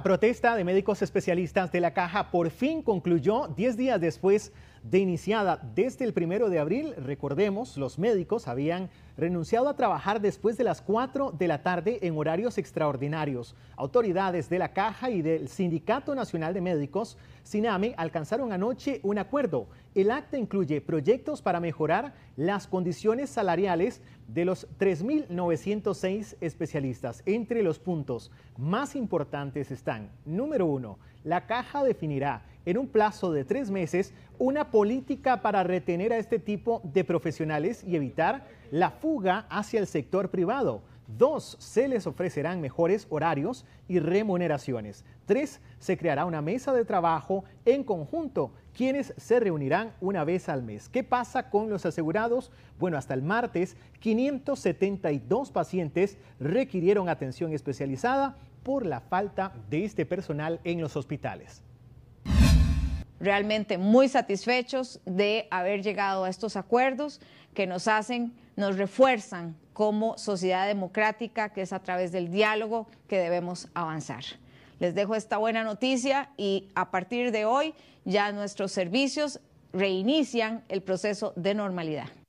La protesta de médicos especialistas de la caja por fin concluyó 10 días después de iniciada desde el primero de abril. Recordemos, los médicos habían renunciado a trabajar después de las 4 de la tarde en horarios extraordinarios. Autoridades de la Caja y del Sindicato Nacional de Médicos, SINAME, alcanzaron anoche un acuerdo. El acta incluye proyectos para mejorar las condiciones salariales de los 3.906 especialistas. Entre los puntos más importantes están, número uno, la Caja definirá en un plazo de tres meses una política para retener a este tipo de profesionales y evitar la fuga hacia el sector privado. Dos, se les ofrecerán mejores horarios y remuneraciones. Tres, se creará una mesa de trabajo en conjunto, quienes se reunirán una vez al mes. ¿Qué pasa con los asegurados? Bueno, hasta el martes, 572 pacientes requirieron atención especializada por la falta de este personal en los hospitales realmente muy satisfechos de haber llegado a estos acuerdos que nos hacen, nos refuerzan como sociedad democrática, que es a través del diálogo que debemos avanzar. Les dejo esta buena noticia y a partir de hoy ya nuestros servicios reinician el proceso de normalidad.